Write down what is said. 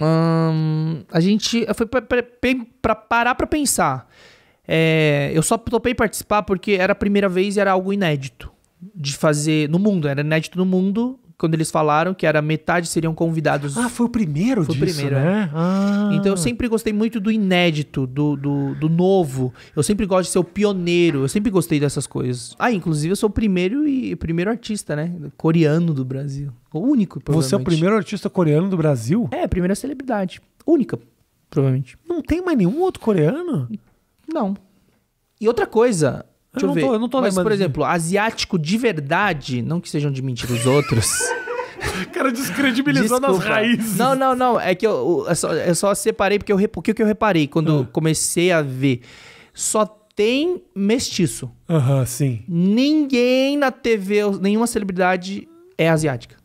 Hum, a gente foi para parar para pensar. É, eu só topei participar porque era a primeira vez e era algo inédito de fazer no mundo. Era inédito no mundo quando eles falaram que era metade seriam convidados. Ah, foi o primeiro foi disso, o primeiro, é. né? É. Ah. Então eu ah. sempre gostei muito do inédito, do, do, do, novo. Eu sempre gosto de ser o pioneiro. Eu sempre gostei dessas coisas. Ah, inclusive eu sou o primeiro e primeiro artista, né? Coreano do Brasil. O único, Você é o primeiro artista coreano do Brasil? É, primeira celebridade. Única, provavelmente. Não tem mais nenhum outro coreano? Não. E outra coisa, Deixa eu, eu ver. Tô, eu não tô Mas, por exemplo, asiático de verdade, não que sejam de mentira os outros. cara descredibilizando Desculpa. as raízes. Não, não, não. É que eu, eu, é só, eu só separei porque eu, porque que eu reparei quando ah. comecei a ver. Só tem mestiço. Aham, uhum, sim. Ninguém na TV, nenhuma celebridade é asiática.